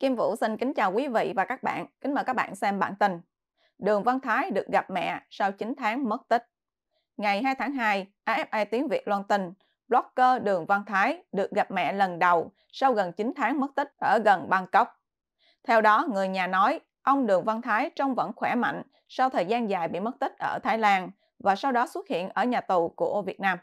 Kim Vũ xin kính chào quý vị và các bạn. Kính mời các bạn xem bản tin. Đường Văn Thái được gặp mẹ sau 9 tháng mất tích. Ngày 2 tháng 2, AFA Tiếng Việt loan tin, blogger Đường Văn Thái được gặp mẹ lần đầu sau gần 9 tháng mất tích ở gần Bangkok. Theo đó, người nhà nói ông Đường Văn Thái trông vẫn khỏe mạnh sau thời gian dài bị mất tích ở Thái Lan và sau đó xuất hiện ở nhà tù của Việt Nam.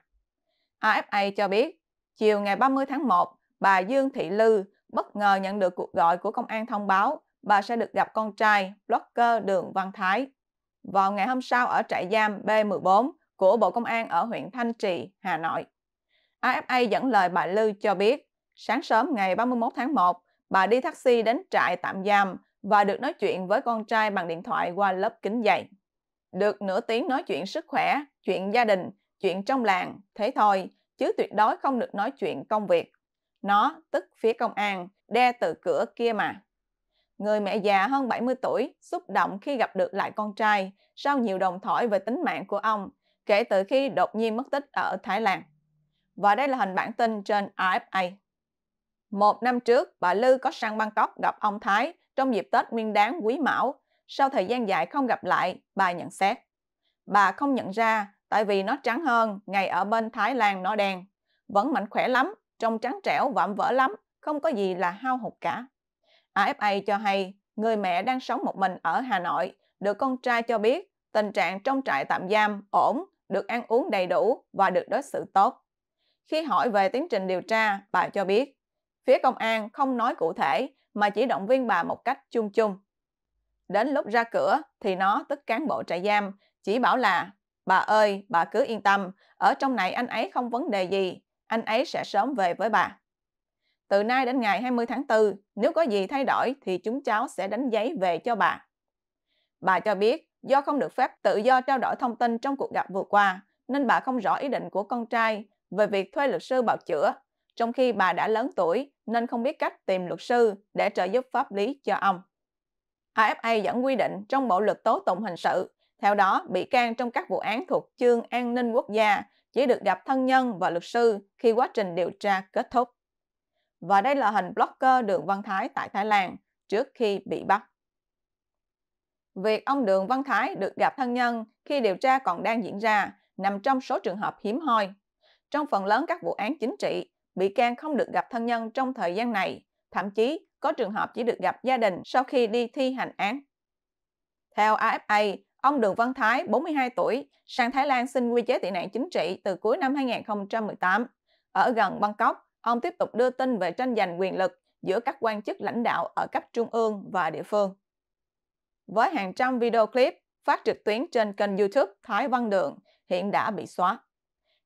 AFA cho biết, chiều ngày 30 tháng 1, bà Dương Thị Lư, bất ngờ nhận được cuộc gọi của công an thông báo bà sẽ được gặp con trai blogger Đường Văn Thái. Vào ngày hôm sau ở trại giam B14 của Bộ Công an ở huyện Thanh Trì, Hà Nội. AFA dẫn lời bà Lư cho biết, sáng sớm ngày 31 tháng 1, bà đi taxi đến trại tạm giam và được nói chuyện với con trai bằng điện thoại qua lớp kính dày. Được nửa tiếng nói chuyện sức khỏe, chuyện gia đình, chuyện trong làng, thế thôi, chứ tuyệt đối không được nói chuyện công việc. Nó, tức phía công an, đe từ cửa kia mà. Người mẹ già hơn 70 tuổi xúc động khi gặp được lại con trai sau nhiều đồng thoại về tính mạng của ông kể từ khi đột nhiên mất tích ở Thái Lan. Và đây là hình bản tin trên RFA Một năm trước, bà Lư có sang Bangkok gặp ông Thái trong dịp Tết Nguyên đáng Quý Mão. Sau thời gian dài không gặp lại, bà nhận xét. Bà không nhận ra tại vì nó trắng hơn, ngày ở bên Thái Lan nó đen. Vẫn mạnh khỏe lắm, trông trắng trẻo vạm vỡ lắm, không có gì là hao hụt cả. AFA cho hay, người mẹ đang sống một mình ở Hà Nội, được con trai cho biết tình trạng trong trại tạm giam ổn, được ăn uống đầy đủ và được đối xử tốt. Khi hỏi về tiến trình điều tra, bà cho biết, phía công an không nói cụ thể mà chỉ động viên bà một cách chung chung. Đến lúc ra cửa thì nó, tức cán bộ trại giam, chỉ bảo là Bà ơi, bà cứ yên tâm, ở trong này anh ấy không vấn đề gì, anh ấy sẽ sớm về với bà. Từ nay đến ngày 20 tháng 4, nếu có gì thay đổi thì chúng cháu sẽ đánh giấy về cho bà. Bà cho biết do không được phép tự do trao đổi thông tin trong cuộc gặp vừa qua, nên bà không rõ ý định của con trai về việc thuê luật sư bào chữa, trong khi bà đã lớn tuổi nên không biết cách tìm luật sư để trợ giúp pháp lý cho ông. AFA dẫn quy định trong bộ luật tố tụng hình sự, theo đó bị can trong các vụ án thuộc chương an ninh quốc gia chỉ được gặp thân nhân và luật sư khi quá trình điều tra kết thúc. Và đây là hình blogger Đường Văn Thái tại Thái Lan trước khi bị bắt. Việc ông Đường Văn Thái được gặp thân nhân khi điều tra còn đang diễn ra nằm trong số trường hợp hiếm hoi. Trong phần lớn các vụ án chính trị, bị can không được gặp thân nhân trong thời gian này, thậm chí có trường hợp chỉ được gặp gia đình sau khi đi thi hành án. Theo AFA, Ông Đường Văn Thái, 42 tuổi, sang Thái Lan xin quy chế tị nạn chính trị từ cuối năm 2018. Ở gần Bangkok, ông tiếp tục đưa tin về tranh giành quyền lực giữa các quan chức lãnh đạo ở cấp trung ương và địa phương. Với hàng trăm video clip phát trực tuyến trên kênh YouTube Thái Văn Đường hiện đã bị xóa.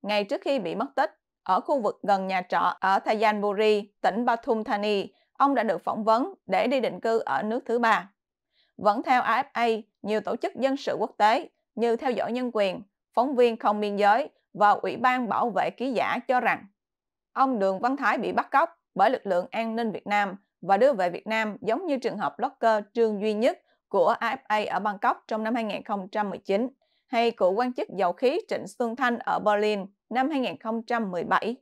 Ngay trước khi bị mất tích, ở khu vực gần nhà trọ ở Thayanburi, tỉnh Pathum Thani, ông đã được phỏng vấn để đi định cư ở nước thứ ba. Vẫn theo AFA, nhiều tổ chức dân sự quốc tế như theo dõi nhân quyền, phóng viên không biên giới và Ủy ban bảo vệ ký giả cho rằng ông Đường Văn Thái bị bắt cóc bởi lực lượng an ninh Việt Nam và đưa về Việt Nam giống như trường hợp blogger Trương Duy Nhất của AFA ở Bangkok trong năm 2019 hay cựu quan chức dầu khí Trịnh Xuân Thanh ở Berlin năm 2017.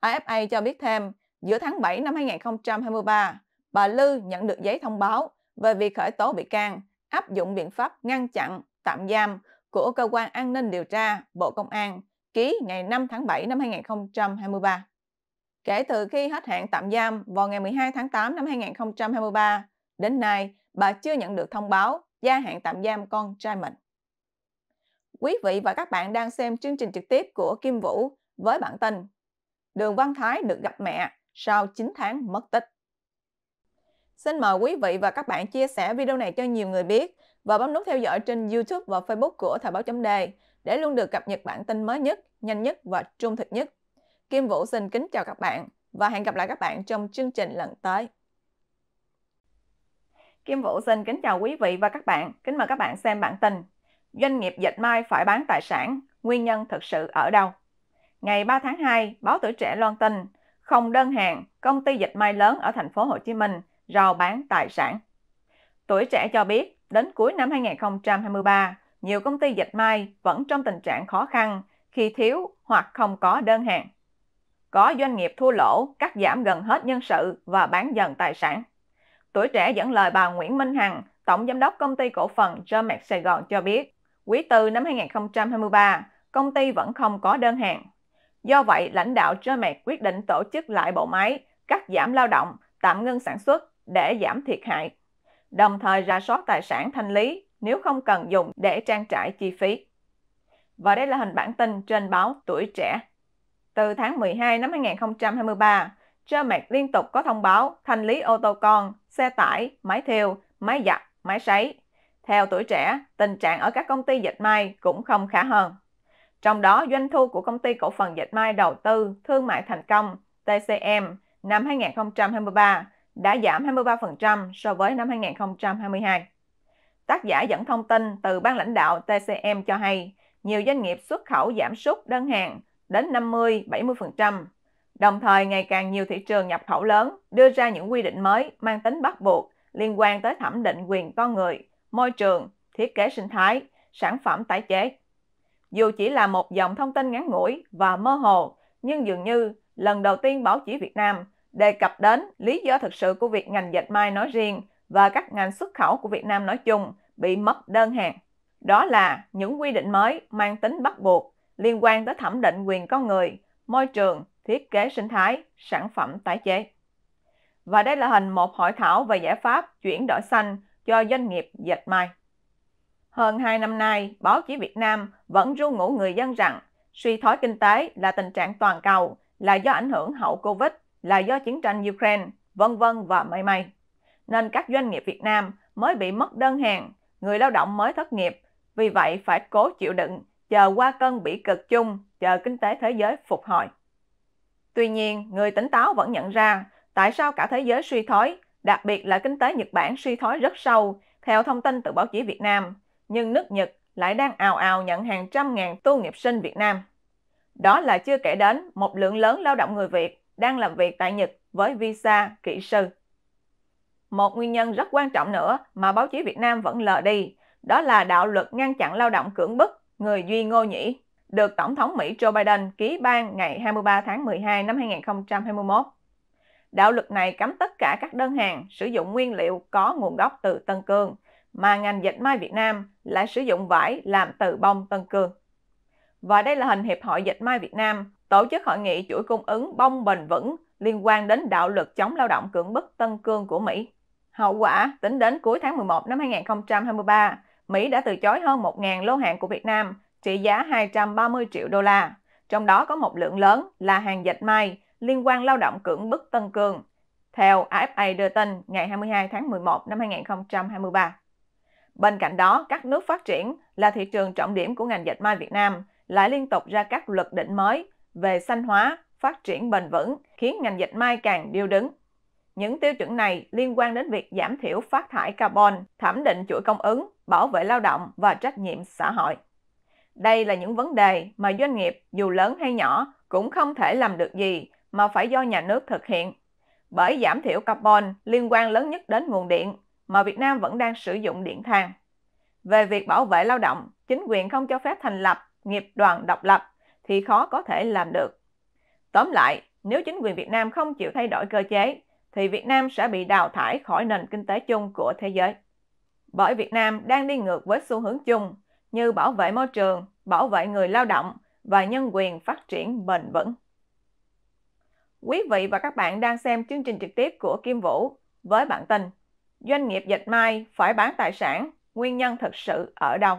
AFA cho biết thêm, giữa tháng 7 năm 2023, bà Lư nhận được giấy thông báo về việc khởi tố bị can, áp dụng biện pháp ngăn chặn, tạm giam của Cơ quan An ninh Điều tra Bộ Công an ký ngày 5 tháng 7 năm 2023. Kể từ khi hết hạn tạm giam vào ngày 12 tháng 8 năm 2023, đến nay bà chưa nhận được thông báo gia hạn tạm giam con trai mình. Quý vị và các bạn đang xem chương trình trực tiếp của Kim Vũ với bản tin Đường Văn Thái được gặp mẹ sau 9 tháng mất tích. Xin mời quý vị và các bạn chia sẻ video này cho nhiều người biết và bấm nút theo dõi trên YouTube và Facebook của Thời báo chấm đề để luôn được cập nhật bản tin mới nhất, nhanh nhất và trung thực nhất. Kim Vũ xin kính chào các bạn và hẹn gặp lại các bạn trong chương trình lần tới. Kim Vũ xin kính chào quý vị và các bạn. Kính mời các bạn xem bản tin. Doanh nghiệp dệt may phải bán tài sản, nguyên nhân thực sự ở đâu? Ngày 3 tháng 2, báo tuổi trẻ loan tin, không đơn hàng, công ty dệt may lớn ở thành phố Hồ Chí Minh – rao bán tài sản. Tuổi trẻ cho biết, đến cuối năm 2023, nhiều công ty dịch may vẫn trong tình trạng khó khăn khi thiếu hoặc không có đơn hàng. Có doanh nghiệp thua lỗ, cắt giảm gần hết nhân sự và bán dần tài sản. Tuổi trẻ dẫn lời bà Nguyễn Minh Hằng, Tổng Giám đốc Công ty Cổ phần Germax Sài Gòn cho biết, quý tư năm 2023, công ty vẫn không có đơn hàng. Do vậy, lãnh đạo Germax quyết định tổ chức lại bộ máy, cắt giảm lao động, tạm ngưng sản xuất để giảm thiệt hại, đồng thời ra soát tài sản thanh lý nếu không cần dùng để trang trải chi phí. Và đây là hình bản tin trên báo Tuổi Trẻ. Từ tháng 12 năm 2023, Germac liên tục có thông báo thanh lý ô tô con, xe tải, máy thêu, máy giặt, máy sấy. Theo Tuổi Trẻ, tình trạng ở các công ty dệt may cũng không khả hơn. Trong đó, doanh thu của công ty cổ phần dệt may đầu tư thương mại thành công TCM năm 2023 đã giảm 23% so với năm 2022. Tác giả dẫn thông tin từ ban lãnh đạo TCM cho hay, nhiều doanh nghiệp xuất khẩu giảm sút đơn hàng đến 50-70%, đồng thời ngày càng nhiều thị trường nhập khẩu lớn đưa ra những quy định mới mang tính bắt buộc liên quan tới thẩm định quyền con người, môi trường, thiết kế sinh thái, sản phẩm tái chế. Dù chỉ là một dòng thông tin ngắn ngủi và mơ hồ, nhưng dường như lần đầu tiên báo chí Việt Nam đề cập đến lý do thực sự của việc ngành dệt may nói riêng và các ngành xuất khẩu của Việt Nam nói chung bị mất đơn hàng. Đó là những quy định mới mang tính bắt buộc liên quan tới thẩm định quyền con người, môi trường, thiết kế sinh thái, sản phẩm tái chế. Và đây là hình một hội thảo về giải pháp chuyển đổi xanh cho doanh nghiệp dệt may. Hơn 2 năm nay, báo chí Việt Nam vẫn ru ngủ người dân rằng suy thoái kinh tế là tình trạng toàn cầu là do ảnh hưởng hậu Covid là do chiến tranh Ukraine, vân vân và mây mây. Nên các doanh nghiệp Việt Nam mới bị mất đơn hàng, người lao động mới thất nghiệp, vì vậy phải cố chịu đựng, chờ qua cơn bị cực chung, chờ kinh tế thế giới phục hồi. Tuy nhiên, người tỉnh táo vẫn nhận ra tại sao cả thế giới suy thoái, đặc biệt là kinh tế Nhật Bản suy thoái rất sâu, theo thông tin từ báo chí Việt Nam, nhưng nước Nhật lại đang ào ào nhận hàng trăm ngàn tu nghiệp sinh Việt Nam. Đó là chưa kể đến một lượng lớn lao động người Việt đang làm việc tại Nhật với visa kỹ sư. Một nguyên nhân rất quan trọng nữa mà báo chí Việt Nam vẫn lờ đi, đó là đạo luật ngăn chặn lao động cưỡng bức người Duy Ngô Nhĩ, được Tổng thống Mỹ Joe Biden ký ban ngày 23 tháng 12 năm 2021. Đạo luật này cấm tất cả các đơn hàng sử dụng nguyên liệu có nguồn gốc từ Tân Cương, mà ngành dệt may Việt Nam lại sử dụng vải làm từ bông Tân Cương. Và đây là hình Hiệp hội Dệt may Việt Nam tổ chức hội nghị chuỗi cung ứng bông bền vững liên quan đến đạo luật chống lao động cưỡng bức Tân Cương của Mỹ. Hậu quả, tính đến cuối tháng 11 năm 2023, Mỹ đã từ chối hơn 1.000 lô hàng của Việt Nam trị giá 230 triệu đô la, trong đó có một lượng lớn là hàng dệt may liên quan lao động cưỡng bức Tân Cương, theo AFA đưa tin ngày 22 tháng 11 năm 2023. Bên cạnh đó, các nước phát triển là thị trường trọng điểm của ngành dệt may Việt Nam lại liên tục ra các luật định mới về xanh hóa, phát triển bền vững khiến ngành dệt may càng điêu đứng. Những tiêu chuẩn này liên quan đến việc giảm thiểu phát thải carbon, thẩm định chuỗi cung ứng, bảo vệ lao động và trách nhiệm xã hội. Đây là những vấn đề mà doanh nghiệp dù lớn hay nhỏ cũng không thể làm được gì mà phải do nhà nước thực hiện. Bởi giảm thiểu carbon liên quan lớn nhất đến nguồn điện mà Việt Nam vẫn đang sử dụng điện than. Về việc bảo vệ lao động, chính quyền không cho phép thành lập nghiệp đoàn độc lập thì khó có thể làm được. Tóm lại, nếu chính quyền Việt Nam không chịu thay đổi cơ chế, thì Việt Nam sẽ bị đào thải khỏi nền kinh tế chung của thế giới. Bởi Việt Nam đang đi ngược với xu hướng chung như bảo vệ môi trường, bảo vệ người lao động và nhân quyền phát triển bền vững. Quý vị và các bạn đang xem chương trình trực tiếp của Kim Vũ với bản tin Doanh nghiệp dệt Mai phải bán tài sản, nguyên nhân thực sự ở đâu?